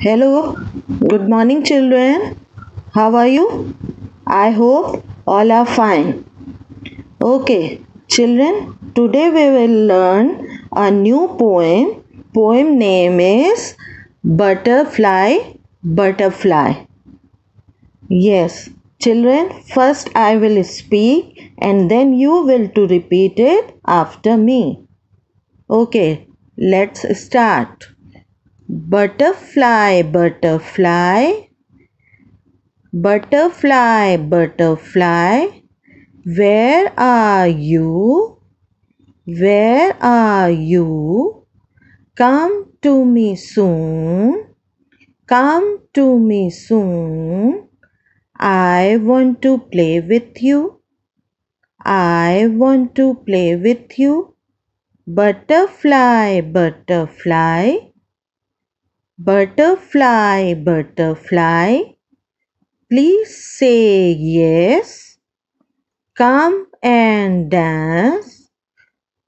Hello, good morning, children. How are you? I hope all are fine. Okay, children, today we will learn a new poem. Poem name is Butterfly, Butterfly. Yes, children, first I will speak and then you will to repeat it after me. Okay, let's start butterfly butterfly butterfly butterfly where are you where are you come to me soon come to me soon i want to play with you i want to play with you butterfly butterfly Butterfly, butterfly, please say yes. Come and dance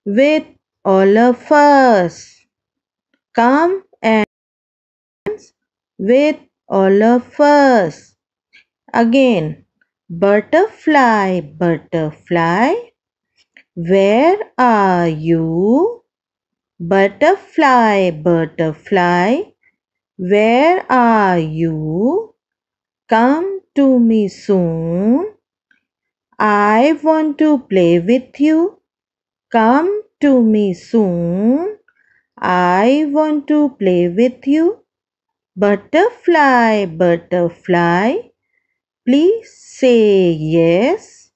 with all of us. Come and dance with all of us. Again, butterfly, butterfly, where are you? Butterfly, butterfly, where are you? Come to me soon. I want to play with you. Come to me soon. I want to play with you. Butterfly, butterfly, please say yes.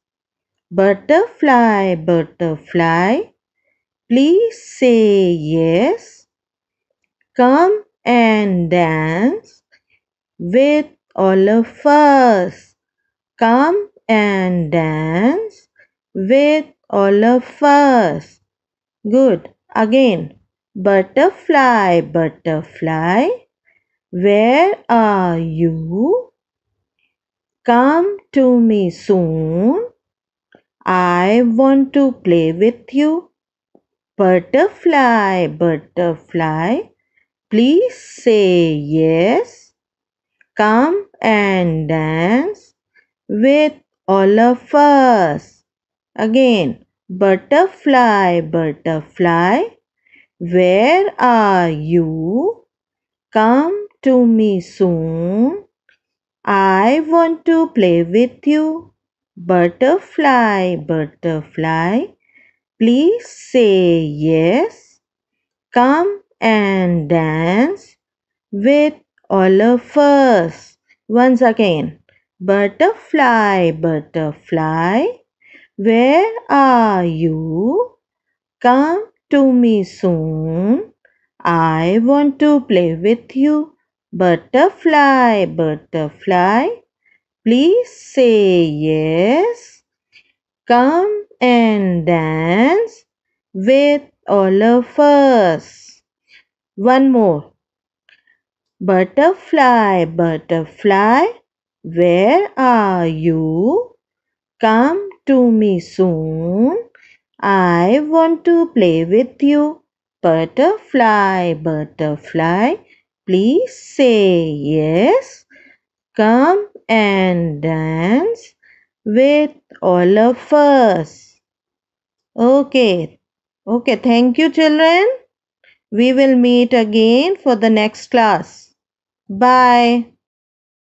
Butterfly, butterfly, please say yes. Come and dance with all of us. Come and dance with all of us. Good. Again. Butterfly, butterfly, where are you? Come to me soon. I want to play with you. Butterfly, butterfly, Please say yes. Come and dance with all of us. Again, butterfly, butterfly, where are you? Come to me soon. I want to play with you. Butterfly, butterfly, please say yes. Come and dance with all of us. Once again, butterfly, butterfly, where are you? Come to me soon. I want to play with you. Butterfly, butterfly, please say yes. Come and dance with all of us. One more. Butterfly, butterfly, where are you? Come to me soon. I want to play with you. Butterfly, butterfly, please say yes. Come and dance with all of us. Okay. Okay. Thank you, children. We will meet again for the next class. Bye.